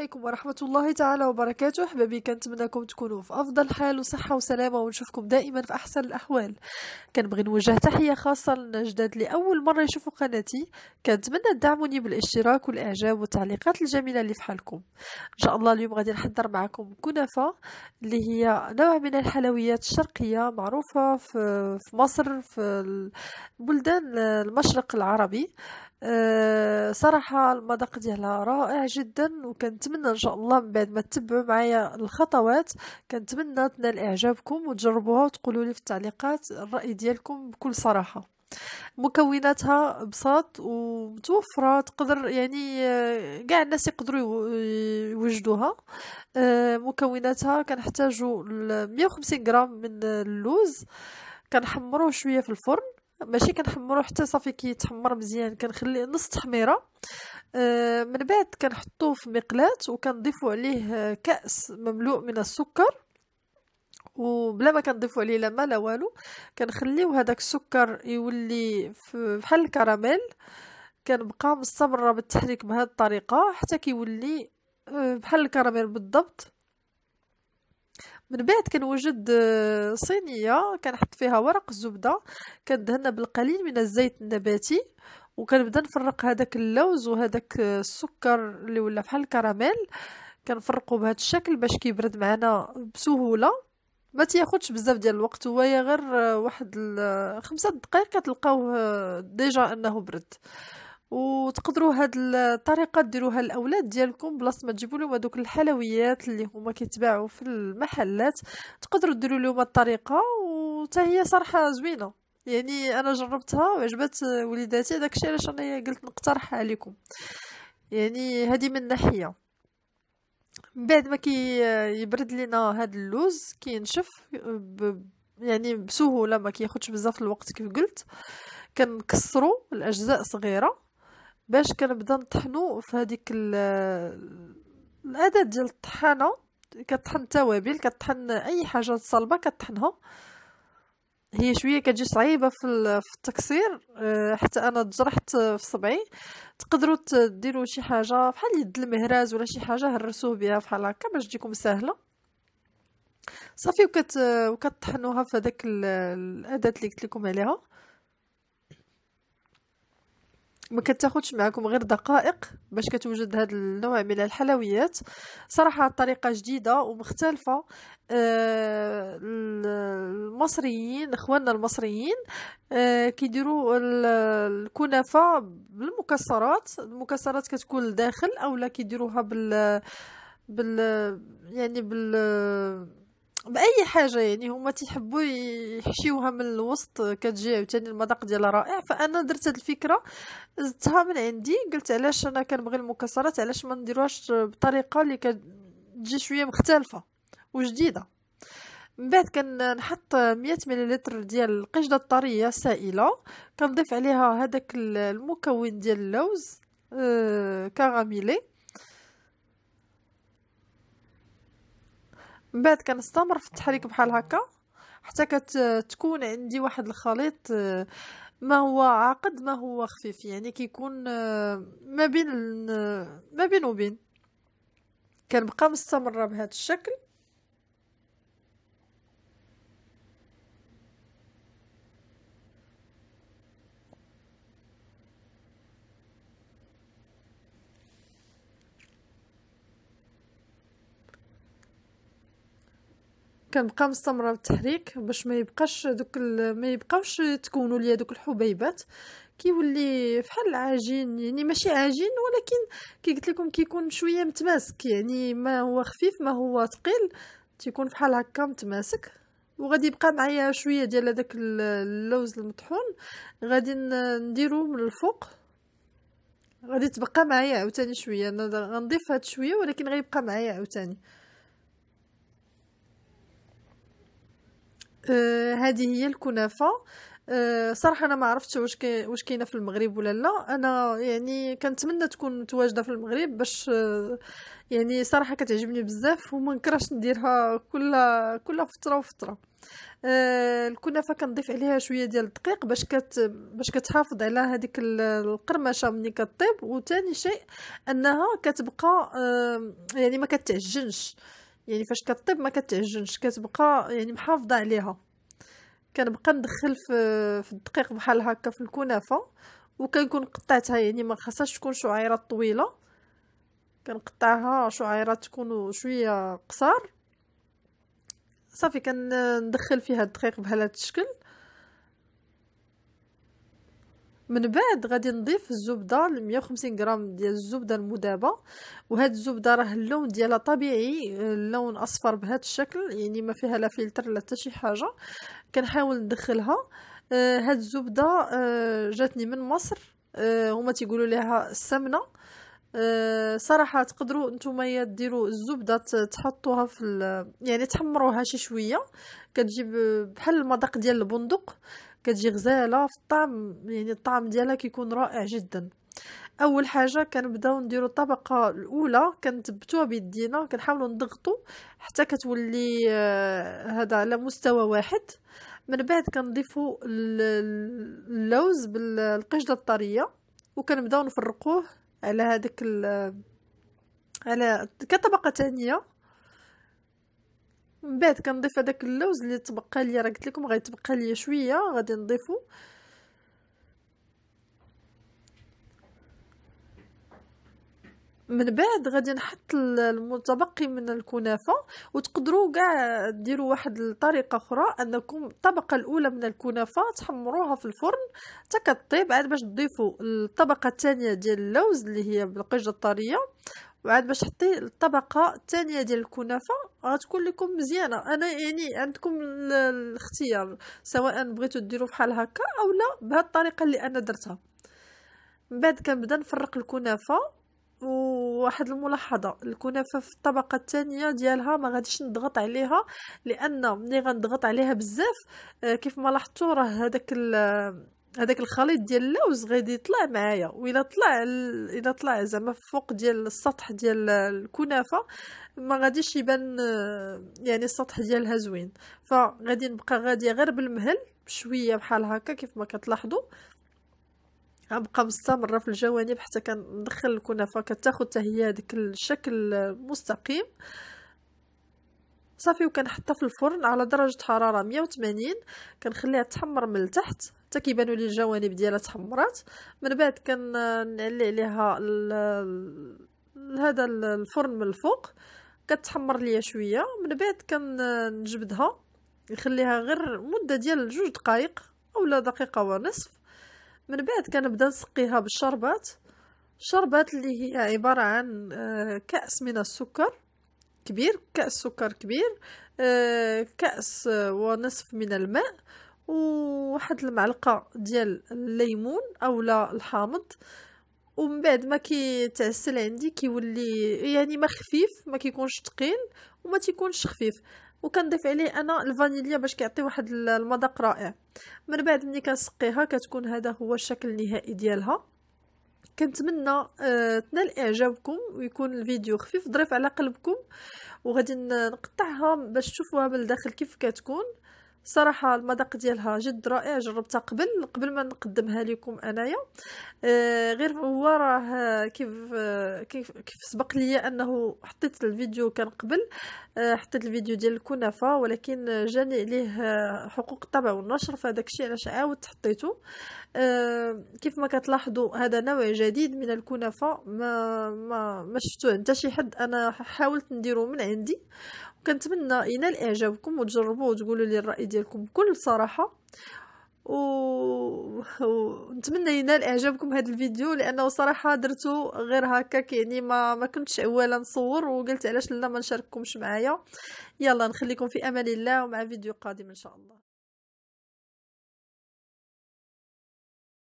عليكم ورحمة الله تعالى وبركاته حبابي منكم تكونوا في أفضل حال وصحة وسلامة ونشوفكم دائما في أحسن الأحوال كنبغي نوجه تحية خاصة للجداد لأول مرة يشوفوا قناتي كنتمنى تدعموني بالاشتراك والإعجاب والتعليقات الجميلة اللي في حالكم إن شاء الله اليوم غادي نحضر معكم كنافة اللي هي نوع من الحلويات الشرقية معروفة في مصر في بلدان المشرق العربي آه، صراحة المذاق ديالها رائع جدا وكنتمنى ان شاء الله من بعد ما تتبعوا معايا الخطوات كنتمنى تنال اعجابكم وتجربوها وتقولوا لي في التعليقات الراي ديالكم بكل صراحة مكوناتها بساط ومتوفرة تقدر يعني آه، كاع الناس يقدروا يوجدوها آه، مكوناتها كنحتاجو 150 غرام من اللوز كنحمروه شويه في الفرن ماشي كنحمرو حتى صافي كيتحمر مزيان كنخليه نص تحميره آه، من بعد كنحطوه في مقلاة وكنضيفوا عليه آه، كأس مملوء من السكر وبلا ما كنضيفوا عليه لا ما لا والو كنخليو هذاك السكر يولي بحال الكراميل كنبقى مستمره بالتحريك بهذه الطريقه حتى كيولي آه، بحال الكراميل بالضبط من بعد كنوجد آه، صينيه كنحط فيها ورق الزبده كندهن بالقليل من الزيت النباتي وكنبدا نفرق هذاك اللوز وهذاك آه، السكر اللي ولا بحال الكراميل كنفرقو بهذا الشكل باش كيبرد معنا بسهوله ما تياخدش بزاف ديال الوقت هو غير آه، واحد خمسة دقائق كتلقاوه ديجا انه برد وتقدروا هاد الطريقه ديروها الاولاد ديالكم بلاصه ما تجيبوا لهم هذوك الحلويات اللي هما كيتباعوا في المحلات تقدروا ديروا لهم الطريقه وتا هي صراحه زوينه يعني انا جربتها وعجبت وليداتي داكشي علاش انا قلت نقترحها عليكم يعني هذه من ناحيه من بعد ما كي يبرد لينا هاد اللوز كينشف يعني بسهوله ما كياخذش بزاف الوقت كيف قلت كنكسرو الاجزاء صغيره باش كنبدا نطحنو في هذيك الاداه ديال الطحانه كطحن التوابل كطحن اي حاجه صلبه كطحنها هي شويه كتجي صعيبه في التكسير آه، حتى انا تجرحت في صبعي تقدروا تديروا شي حاجه بحال يد المهراز ولا شي حاجه هرسوه بها بحال هكا باش تجيكم سهله صافي وكت وكطحنوها في هذاك الاداه اللي قلت لكم عليها ما كتاخذش معكم غير دقائق باش كتوجد هذا النوع من الحلويات صراحه طريقه جديده ومختلفه آه، المصريين اخواننا المصريين آه، كيديروا الكنافه بالمكسرات المكسرات كتكون لداخل اولا كيديروها بال بال يعني بال باي حاجه يعني هما تيحبوا يحشيوها من الوسط كتجي عاوتاني المذاق ديالها رائع فانا درت هاد الفكره زدتها من عندي قلت علاش انا كنبغي المكسرات علاش ما نديروهاش بطريقه اللي كتجي شويه مختلفه وجديده من بعد كنحط 100 مليلتر ديال القشده الطريه سائله كنضيف عليها هذاك المكون ديال اللوز آه من بعد كنستمر في التحريك بحال هكا حتى كتكون عندي واحد الخليط آه، ما هو عقد ما هو خفيف يعني كيكون آه، ما بين آه، ما بين وبين كنبقى مستمره بهذا الشكل كنبقى مستمره بالتحريك باش ما يبقاش دوك ما يبقاوش تكونوا ليا دوك الحبيبات كيولي بحال العجين يعني ماشي عجين ولكن كي قلت لكم كيكون شويه متماسك يعني ما هو خفيف ما هو ثقيل تيكون بحال هكا متماسك وغادي يبقى معايا شويه ديال هذاك اللوز المطحون غادي نديرو من الفوق غادي تبقى معايا عاوتاني شويه انا غنضيف هاد شويه ولكن غيبقى معايا عاوتاني آه، هذه هي الكنافه آه، صراحه انا ما عرفتش واش واش كاينه في المغرب ولا لا انا يعني كنتمنى تكون متواجده في المغرب باش آه، يعني صراحه كتعجبني بزاف وما نكرهش نديرها كل كل فتره وفتره الكنافه كنضيف عليها شويه ديال الدقيق باش كت باش كتحافظ على هذيك القرمشه ملي كطيب وثاني شيء انها كتبقى يعني ما كتعجنش يعني فاش كطيب ما كتعجنش كتبقى يعني محافظه عليها كنبقى ندخل في في الدقيق بحال هكا في الكنافه وكنكون قطعتها يعني ما خاصهاش تكون شعيرات طويله كنقطعها شعيرات تكونوا شويه قصار صافي كندخل فيها الدقيق بهذا الشكل من بعد غادي نضيف الزبده 150 غرام ديال الزبده المذابه وهاد الزبده راه اللون ديالها طبيعي اللون اصفر بهذا الشكل يعني ما فيها لا فلتر لا حتى شي حاجه كنحاول ندخلها آه هاد الزبده آه جاتني من مصر آه هما تيقولوا ليها السمنه آه، صراحه تقدروا نتوما ديروا الزبده تحطوها في يعني تحمروها شي شويه كتجيب بحال المذاق ديال البندق كتجي غزاله في الطعم يعني الطعم ديالها كيكون رائع جدا اول حاجه كنبداو نديرو الطبقه الاولى كنثبتوها بيدينا كنحاولوا نضغطو حتى كتولي آه، هذا على مستوى واحد من بعد كنضيفو اللوز بالقشده الطريه وكنبداو نفرقوه على هذاك على كطبقه ثانيه من بعد كنضيف هذاك اللوز اللي تبقى لي راه قلت لكم غيتبقى لي شويه غادي نضيفو من بعد غادي نحط المتبقي من الكنافه وتقدروا كاع ديروا واحد الطريقه اخرى انكم الطبقه الاولى من الكنافه تحمروها في الفرن حتى كطيب عاد باش تضيفوا الطبقه الثانيه ديال اللوز اللي هي بالقشره الطريه وعاد باش تحطي الطبقه الثانيه ديال الكنافه غتكون لكم مزيانه انا يعني عندكم الاختيار سواء بغيتو ديروا بحال هكا او لا بهاد الطريقه اللي انا درتها من بعد كنبدا نفرق الكنافه وواحد الملاحظه الكنافه في الطبقه الثانيه ديالها ما غاديش نضغط عليها لان ملي غنضغط عليها بزاف آه، كيف ما لاحظتوا راه هذاك هذاك الخليط ديال اللوز غادي يطلع معايا وإلا طلع الا طلع زعما فوق ديال السطح ديال الكنافه ما غاديش يبان يعني السطح ديالها زوين فغادي نبقى غاديه غير بالمهل بشويه بحال هكا كيف ما كتلاحظوا غنبقى مستمره في الجوانب حتى كندخل الكنافه كتاخد حتى هي داك الشكل المستقيم صافي وكنحطها في الفرن على درجه حراره 180 كنخليها تحمر من التحت حتى كيبانوا لي الجوانب ديالها تحمرات من بعد كنعلي عليها هذا الفرن من الفوق كتحمر ليا شويه من بعد كنجبدها نخليها غير مده ديال جوج دقائق اولا دقيقه ونصف من بعد كنبدا نسقيها بالشربات الشربات اللي هي عباره عن آه، كاس من السكر كبير كاس سكر كبير آه، كاس آه، ونصف من الماء وواحد المعلقه ديال الليمون اولا الحامض ومن بعد ما كيتعسل عندي كيولي يعني ما خفيف ما كيكونش ثقيل وما تيكونش خفيف وكنضيف عليه انا الفانيليا باش كيعطي واحد المذاق رائع من بعد ملي كنسقيها كتكون هذا هو الشكل النهائي ديالها كنتمنى آه، تنال اعجابكم ويكون الفيديو خفيف ظريف على قلبكم وغادي نقطعها باش تشوفوها من الداخل كيف كتكون صراحه المذاق ديالها جد رائع جربتها قبل قبل ما نقدمها لكم انايا آه، غير هو راه كيف كيف كيف سبق ليا انه حطيت الفيديو كان قبل آه، حطيت الفيديو ديال الكنافه ولكن جاني عليه حقوق الطبع والنشر فهداك الشيء علاش عاودت حطيته آه، كيف ما كتلاحظوا هذا نوع جديد من الكنافه ما ما ما شفتوه حتى شي حد انا حاولت نديرو من عندي كنتمنى ينال اعجابكم وتجربوه وتقولوا لي الراي ديالكم بكل صراحه ونتمنى و... ينال اعجابكم هذا الفيديو لانه صراحه درته غير هكاك يعني ما ما كنتش اولا نصور وقلت علاش لا ما نشارككمش معايا يلا نخليكم في امان الله ومع فيديو قادم ان شاء الله